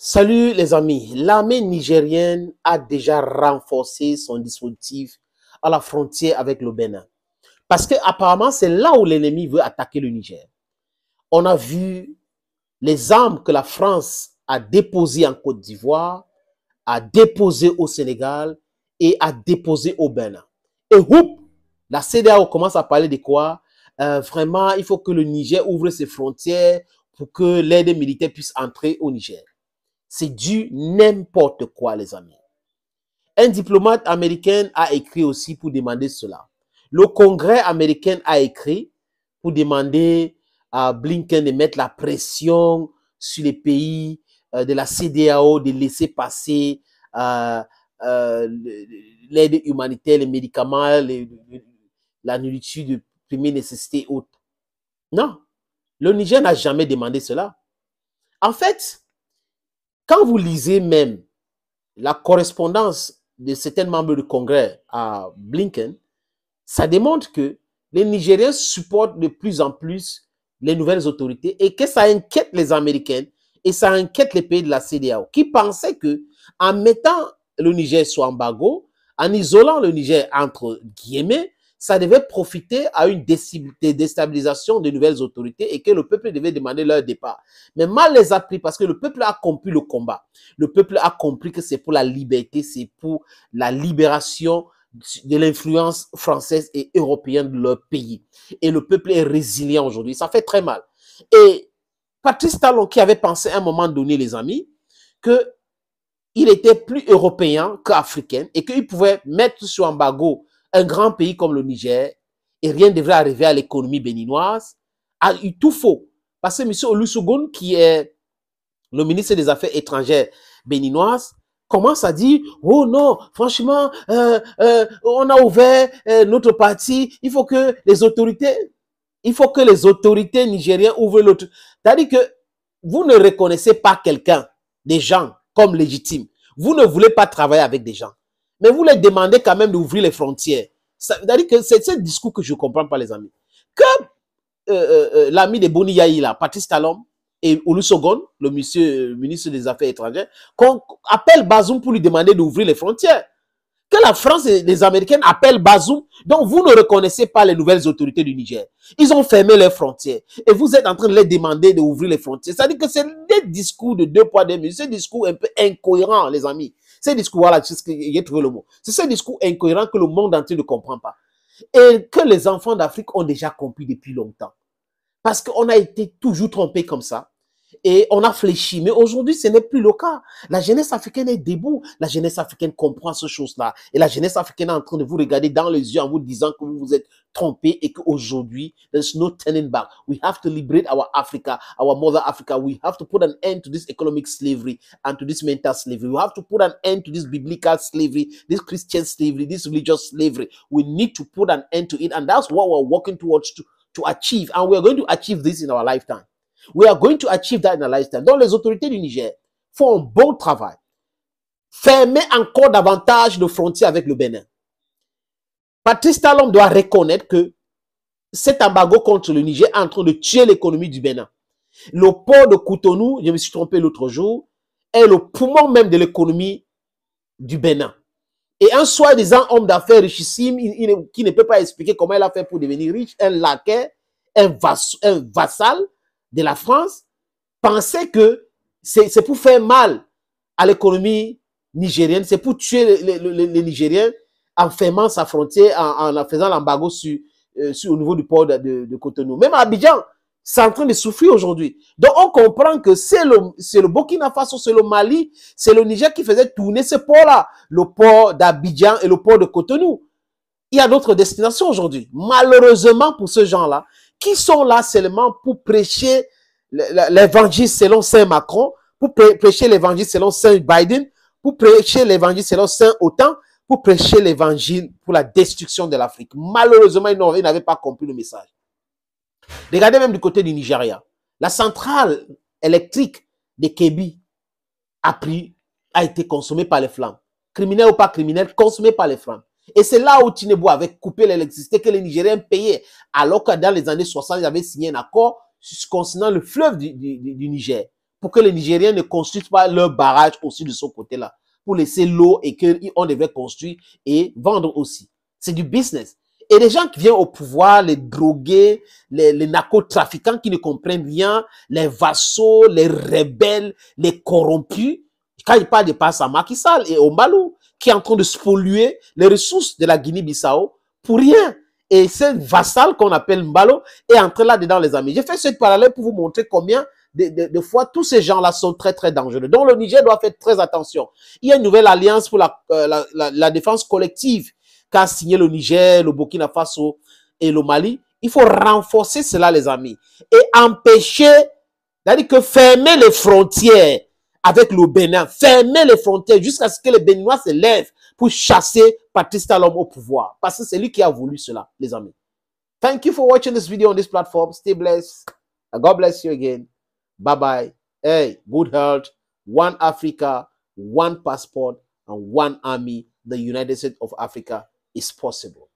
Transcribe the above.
Salut les amis, l'armée nigérienne a déjà renforcé son dispositif à la frontière avec le Bénin. Parce que apparemment, c'est là où l'ennemi veut attaquer le Niger. On a vu les armes que la France a déposées en Côte d'Ivoire, a déposées au Sénégal et a déposées au Bénin. Et hop, la CDAO commence à parler de quoi euh, Vraiment, il faut que le Niger ouvre ses frontières pour que l'aide militaire puisse entrer au Niger. C'est du n'importe quoi, les amis. Un diplomate américain a écrit aussi pour demander cela. Le Congrès américain a écrit pour demander à Blinken de mettre la pression sur les pays euh, de la CDAO de laisser passer euh, euh, l'aide humanitaire, les médicaments, la nourriture de première nécessité haute. Non, le Niger n'a jamais demandé cela. En fait, quand vous lisez même la correspondance de certains membres du Congrès à Blinken, ça démontre que les Nigériens supportent de plus en plus les nouvelles autorités et que ça inquiète les Américains et ça inquiète les pays de la CDAO qui pensaient que en mettant le Niger sous embargo, en isolant le Niger entre guillemets, ça devait profiter à une déstabilisation des nouvelles autorités et que le peuple devait demander leur départ. Mais mal les a pris parce que le peuple a compris le combat. Le peuple a compris que c'est pour la liberté, c'est pour la libération de l'influence française et européenne de leur pays. Et le peuple est résilient aujourd'hui. Ça fait très mal. Et Patrice Talon, qui avait pensé à un moment donné, les amis, que il était plus européen qu'africain et qu'il pouvait mettre sur embargo un grand pays comme le Niger, et rien ne devrait arriver à l'économie béninoise, a ah, eu tout faux. Parce que M. Olusugun, qui est le ministre des Affaires étrangères béninoise, commence à dire, oh non, franchement, euh, euh, on a ouvert euh, notre parti, il faut que les autorités, il faut que les autorités nigériennes ouvrent l'autre. C'est-à-dire que vous ne reconnaissez pas quelqu'un, des gens, comme légitime. Vous ne voulez pas travailler avec des gens. Mais vous les demandez quand même d'ouvrir les frontières. C'est-à-dire que c'est ce discours que je ne comprends pas, les amis. Que euh, euh, euh, l'ami de Boni Yahi, là, Patrice Talom, et Sogon, le monsieur ministre des Affaires étrangères, qu'on appelle Bazoum pour lui demander d'ouvrir les frontières. Que la France et les Américains appellent Bazoum, donc vous ne reconnaissez pas les nouvelles autorités du Niger. Ils ont fermé leurs frontières et vous êtes en train de les demander d'ouvrir les frontières. C'est-à-dire que c'est des discours de deux poids, deux mesures, un discours un peu incohérent, les amis discours, trouvé le mot. C'est ce discours incohérent que le monde entier ne comprend pas. Et que les enfants d'Afrique ont déjà compris depuis longtemps. Parce qu'on a été toujours trompés comme ça et on a fléchi. Mais aujourd'hui, ce n'est plus le cas. La jeunesse africaine est debout. La jeunesse africaine comprend ce chose là Et la jeunesse africaine est en train de vous regarder dans les yeux en vous disant que vous vous êtes trompé et qu'aujourd'hui, there's no turning back. We have to liberate our Africa, our mother Africa. We have to put an end to this economic slavery and to this mental slavery. We have to put an end to this biblical slavery, this Christian slavery, this religious slavery. We need to put an end to it. And that's what we're working towards to, to achieve. And we're going to achieve this in our lifetime. We are going to achieve that in a lifetime. Donc les autorités du Niger font un bon travail. Fermer encore davantage nos frontières avec le Bénin. Patrice Talon doit reconnaître que cet embargo contre le Niger est en train de tuer l'économie du Bénin. Le port de Cotonou, je me suis trompé l'autre jour, est le poumon même de l'économie du Bénin. Et un soi-disant homme d'affaires richissime qui ne peut pas expliquer comment il a fait pour devenir riche, un laquais, un vassal, de la France pensait que c'est pour faire mal à l'économie nigérienne, c'est pour tuer les, Nigériens en fermant sa frontière, en, en faisant l'embargo sur, euh, sur, au niveau du port de, Cotonou. Même Abidjan, c'est en train de souffrir aujourd'hui. Donc on comprend que c'est le, le Burkina Faso, c'est le Mali, c'est le Niger qui faisait tourner ce port-là, le port d'Abidjan et le port de Cotonou. Il y a d'autres destinations aujourd'hui. Malheureusement pour ce genre-là, qui sont là seulement pour prêcher l'évangile selon Saint Macron, pour prêcher l'évangile selon Saint Biden, pour prêcher l'évangile selon Saint Otan, pour prêcher l'évangile pour la destruction de l'Afrique. Malheureusement, ils n'avaient pas compris le message. Regardez même du côté du Nigeria. La centrale électrique de Kebi a, pris, a été consommée par les flammes. Criminel ou pas criminel, consommée par les flammes. Et c'est là où Tinebo avait coupé l'électricité que les Nigériens payaient, alors que dans les années 60, ils avaient signé un accord concernant le fleuve du, Niger, pour que les Nigériens ne construisent pas leur barrage aussi de ce côté-là, pour laisser l'eau et qu'on devait construire et vendre aussi. C'est du business. Et les gens qui viennent au pouvoir, les drogués, les, narcotrafiquants qui ne comprennent rien, les vassaux, les rebelles, les corrompus, quand ils parlent, de Passe à et au qui est en train de polluer les ressources de la Guinée-Bissau pour rien. Et ce vassal qu'on appelle Mbalo est entré là-dedans, les amis. J'ai fait ce parallèle pour vous montrer combien de, fois tous ces gens-là sont très, très dangereux. Donc, le Niger doit faire très attention. Il y a une nouvelle alliance pour euh, la, la, défense collective qu'a signé le Niger, le Burkina Faso et le Mali. Il faut renforcer cela, les amis, et empêcher, c'est-à-dire que fermer les frontières avec le Bénin, fermer les frontières jusqu'à ce que les Béninois se lèvent pour chasser Patrice Talon au pouvoir. Parce que c'est lui qui a voulu cela, les amis. Thank you for watching this video on this platform. Stay blessed. and God bless you again. Bye-bye. Hey, good health. One Africa, one passport, and one army. The United States of Africa is possible.